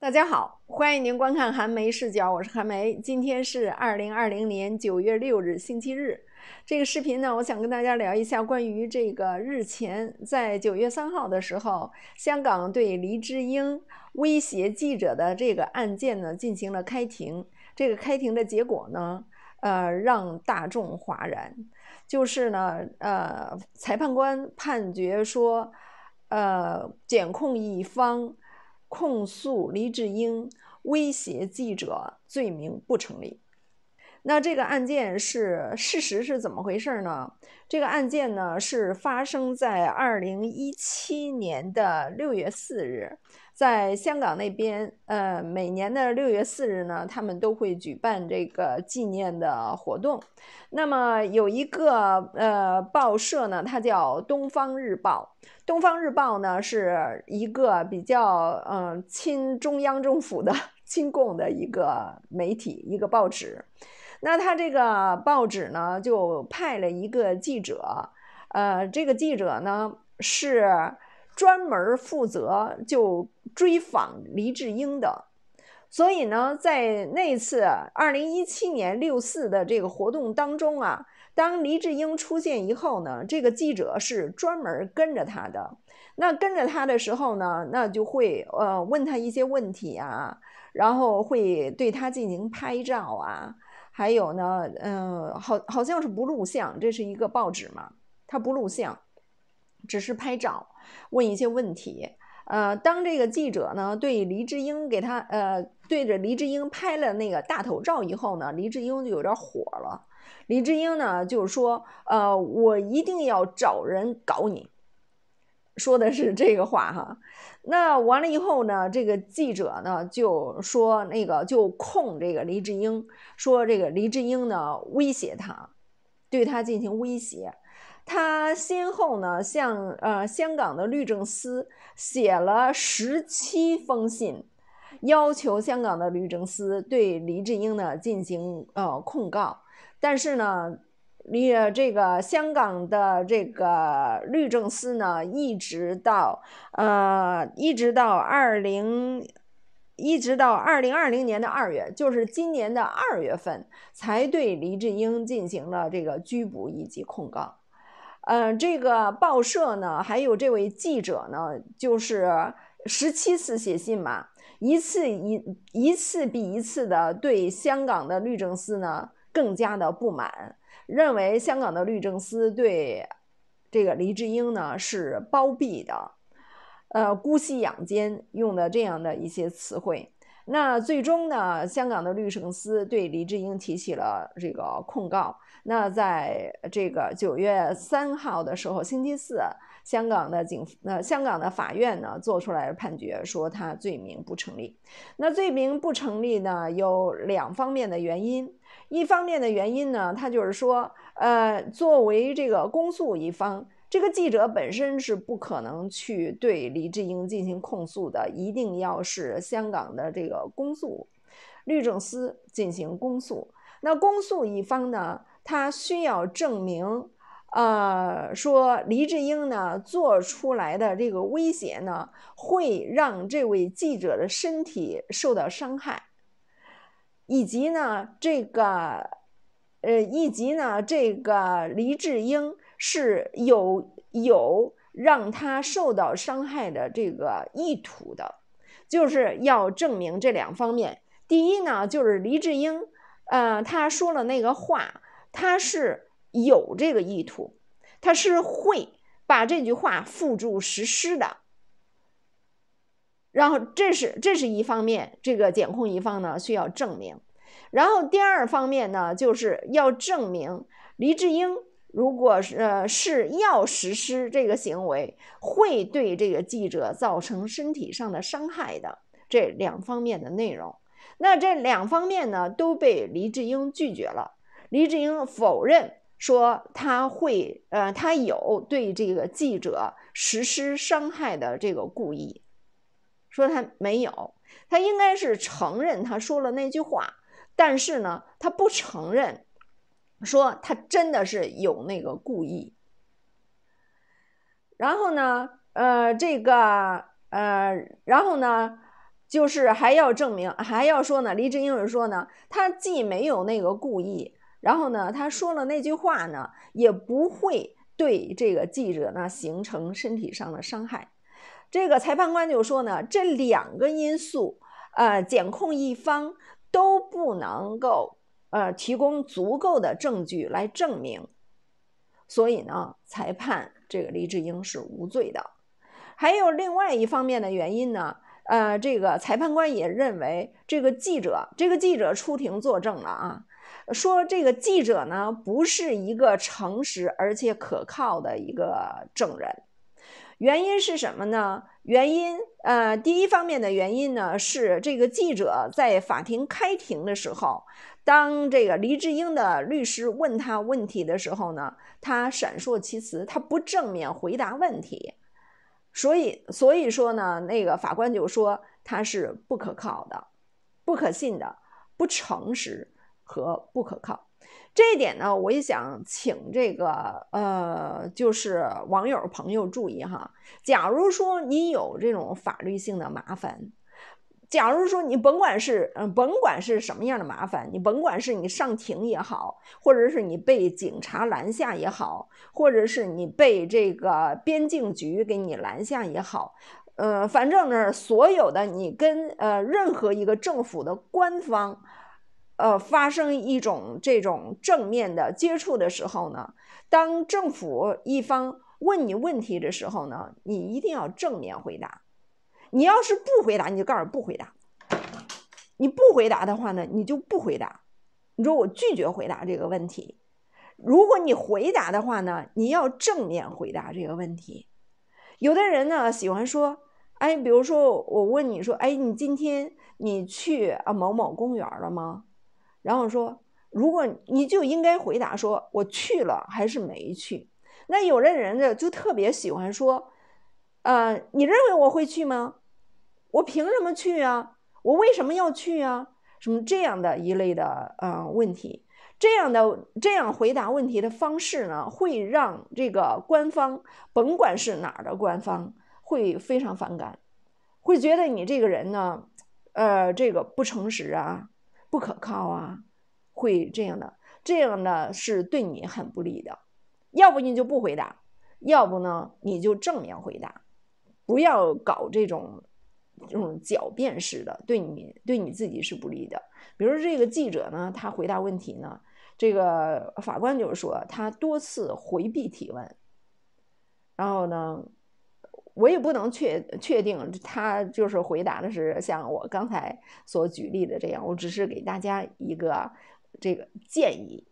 大家好，欢迎您观看韩梅视角，我是韩梅。今天是二零二零年九月六日，星期日。这个视频呢，我想跟大家聊一下关于这个日前在九月三号的时候，香港对黎智英威胁记者的这个案件呢进行了开庭。这个开庭的结果呢，呃，让大众哗然，就是呢，呃，裁判官判决说，呃，检控一方。控诉李志英威胁记者罪名不成立。那这个案件是事实是怎么回事呢？这个案件呢是发生在二零一七年的六月四日，在香港那边。呃，每年的六月四日呢，他们都会举办这个纪念的活动。那么有一个呃报社呢，它叫《东方日报》。《东方日报》呢是一个比较嗯亲中央政府的、亲共的一个媒体、一个报纸。那他这个报纸呢，就派了一个记者，呃，这个记者呢是专门负责就追访黎智英的，所以呢，在那次二零一七年六四的这个活动当中啊，当黎智英出现以后呢，这个记者是专门跟着他的。那跟着他的时候呢，那就会呃问他一些问题啊，然后会对他进行拍照啊。还有呢，嗯，好，好像是不录像，这是一个报纸嘛，他不录像，只是拍照，问一些问题。呃，当这个记者呢，对黎智英给他，呃，对着黎智英拍了那个大头照以后呢，黎智英就有点火了。黎智英呢，就是说，呃，我一定要找人搞你。说的是这个话哈，那完了以后呢，这个记者呢就说那个就控这个黎智英，说这个黎智英呢威胁他，对他进行威胁，他先后呢向呃香港的律政司写了十七封信，要求香港的律政司对黎智英呢进行呃控告，但是呢。律这个香港的这个律政司呢，一直到呃，一直到二零，一直到二零二零年的二月，就是今年的二月份，才对黎智英进行了这个拘捕以及控告。嗯，这个报社呢，还有这位记者呢，就是十七次写信嘛，一次一一次比一次的对香港的律政司呢更加的不满。认为香港的律政司对这个黎智英呢是包庇的，呃，姑息养奸，用的这样的一些词汇。那最终呢，香港的律政司对黎智英提起了这个控告。那在这个九月三号的时候，星期四，香港的警，呃，香港的法院呢做出来的判决说他罪名不成立。那罪名不成立呢，有两方面的原因。一方面的原因呢，他就是说，呃，作为这个公诉一方，这个记者本身是不可能去对黎志英进行控诉的，一定要是香港的这个公诉律政司进行公诉。那公诉一方呢，他需要证明，呃，说黎智英呢做出来的这个威胁呢，会让这位记者的身体受到伤害。以及呢，这个，呃，以及呢，这个黎志英是有有让他受到伤害的这个意图的，就是要证明这两方面。第一呢，就是黎志英，呃，他说了那个话，他是有这个意图，他是会把这句话付诸实施的。然后这是这是一方面，这个检控一方呢需要证明。然后第二方面呢，就是要证明黎智英如果是呃是要实施这个行为，会对这个记者造成身体上的伤害的。这两方面的内容，那这两方面呢都被黎智英拒绝了。黎智英否认说他会呃他有对这个记者实施伤害的这个故意。说他没有，他应该是承认他说了那句话，但是呢，他不承认，说他真的是有那个故意。然后呢，呃，这个，呃，然后呢，就是还要证明，还要说呢，黎志英是说呢，他既没有那个故意，然后呢，他说了那句话呢，也不会对这个记者呢形成身体上的伤害。这个裁判官就说呢，这两个因素，呃，检控一方都不能够呃提供足够的证据来证明，所以呢，裁判这个黎志英是无罪的。还有另外一方面的原因呢，呃，这个裁判官也认为这个记者，这个记者出庭作证了啊，说这个记者呢不是一个诚实而且可靠的一个证人。原因是什么呢？原因，呃，第一方面的原因呢，是这个记者在法庭开庭的时候，当这个黎智英的律师问他问题的时候呢，他闪烁其词，他不正面回答问题，所以，所以说呢，那个法官就说他是不可靠的、不可信的、不诚实和不可靠。这一点呢，我也想请这个呃，就是网友朋友注意哈。假如说你有这种法律性的麻烦，假如说你甭管是嗯，甭管是什么样的麻烦，你甭管是你上庭也好，或者是你被警察拦下也好，或者是你被这个边境局给你拦下也好，呃，反正呢，所有的你跟呃任何一个政府的官方。呃，发生一种这种正面的接触的时候呢，当政府一方问你问题的时候呢，你一定要正面回答。你要是不回答，你就告诉不回答。你不回答的话呢，你就不回答。你说我拒绝回答这个问题。如果你回答的话呢，你要正面回答这个问题。有的人呢喜欢说，哎，比如说我问你说，哎，你今天你去啊某某公园了吗？然后说，如果你就应该回答说我去了还是没去？那有的人呢就特别喜欢说，呃，你认为我会去吗？我凭什么去啊？我为什么要去啊？什么这样的一类的呃问题，这样的这样回答问题的方式呢，会让这个官方甭管是哪儿的官方会非常反感，会觉得你这个人呢，呃，这个不诚实啊。不可靠啊，会这样的，这样的是对你很不利的。要不你就不回答，要不呢你就正面回答，不要搞这种这种狡辩式的，对你对你自己是不利的。比如这个记者呢，他回答问题呢，这个法官就是说他多次回避提问，然后呢。我也不能确确定他就是回答的是像我刚才所举例的这样，我只是给大家一个这个建议。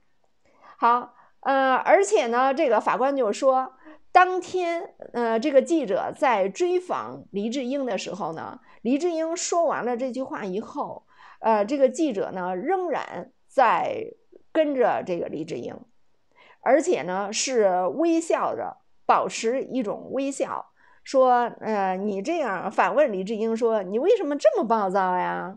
好，呃，而且呢，这个法官就说，当天，呃，这个记者在追访黎志英的时候呢，黎志英说完了这句话以后，呃，这个记者呢仍然在跟着这个黎志英，而且呢是微笑着，保持一种微笑。说，呃，你这样反问李志英说，你为什么这么暴躁呀？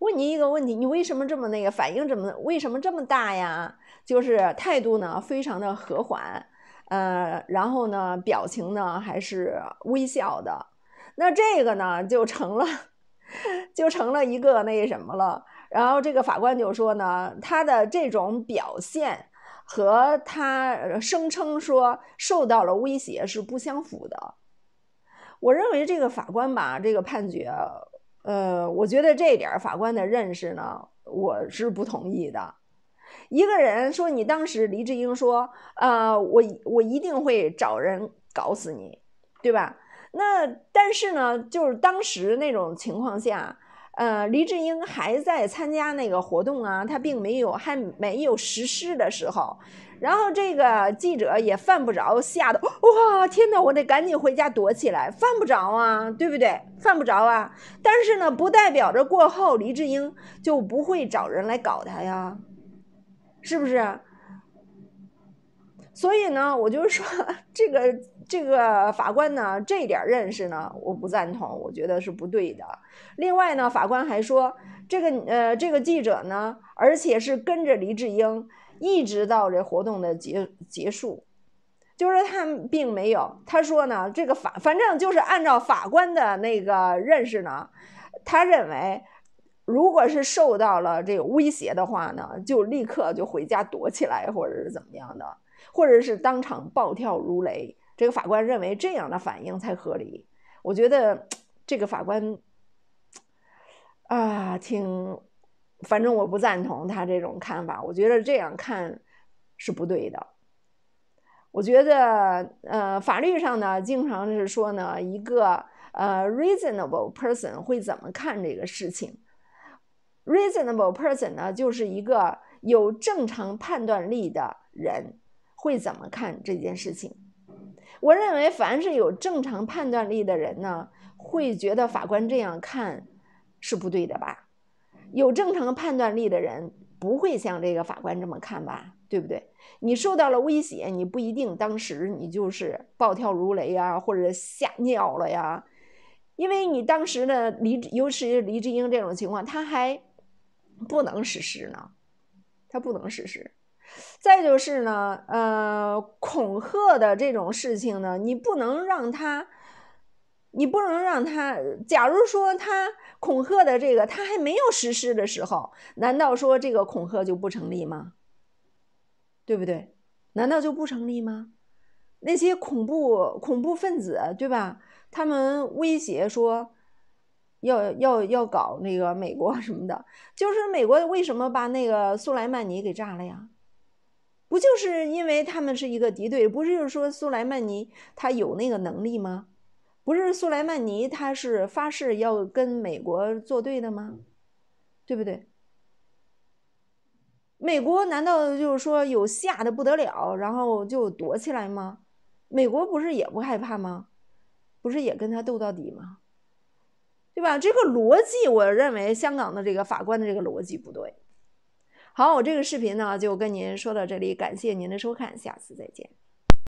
问你一个问题，你为什么这么那个反应这么为什么这么大呀？就是态度呢，非常的和缓，呃，然后呢，表情呢还是微笑的。那这个呢，就成了，就成了一个那什么了。然后这个法官就说呢，他的这种表现。和他声称说受到了威胁是不相符的。我认为这个法官吧，这个判决，呃，我觉得这一点法官的认识呢，我是不同意的。一个人说你当时黎志英说，呃，我我一定会找人搞死你，对吧？那但是呢，就是当时那种情况下。呃，黎智英还在参加那个活动啊，他并没有还没有实施的时候，然后这个记者也犯不着吓得哇，天哪，我得赶紧回家躲起来，犯不着啊，对不对？犯不着啊，但是呢，不代表着过后黎智英就不会找人来搞他呀，是不是？所以呢，我就说 这个。这个法官呢，这点认识呢，我不赞同，我觉得是不对的。另外呢，法官还说，这个呃，这个记者呢，而且是跟着黎智英一直到这活动的结结束，就是他并没有。他说呢，这个法反正就是按照法官的那个认识呢，他认为，如果是受到了这个威胁的话呢，就立刻就回家躲起来，或者是怎么样的，或者是当场暴跳如雷。这个法官认为这样的反应才合理。我觉得这个法官啊，挺，反正我不赞同他这种看法。我觉得这样看是不对的。我觉得，呃，法律上呢，经常是说呢，一个呃，reasonable person 会怎么看这个事情？reasonable person 呢，就是一个有正常判断力的人会怎么看这件事情？我认为，凡是有正常判断力的人呢，会觉得法官这样看是不对的吧？有正常判断力的人不会像这个法官这么看吧？对不对？你受到了威胁，你不一定当时你就是暴跳如雷呀，或者吓尿了呀，因为你当时的李，尤其是黎志英这种情况，他还不能实施呢，他不能实施。再就是呢，呃，恐吓的这种事情呢，你不能让他，你不能让他。假如说他恐吓的这个他还没有实施的时候，难道说这个恐吓就不成立吗？对不对？难道就不成立吗？那些恐怖恐怖分子，对吧？他们威胁说要要要搞那个美国什么的，就是美国为什么把那个苏莱曼尼给炸了呀？不就是因为他们是一个敌对，不是就是说苏莱曼尼他有那个能力吗？不是苏莱曼尼他是发誓要跟美国作对的吗？对不对？美国难道就是说有吓得不得了，然后就躲起来吗？美国不是也不害怕吗？不是也跟他斗到底吗？对吧？这个逻辑，我认为香港的这个法官的这个逻辑不对。好，我这个视频呢就跟您说到这里，感谢您的收看，下次再见。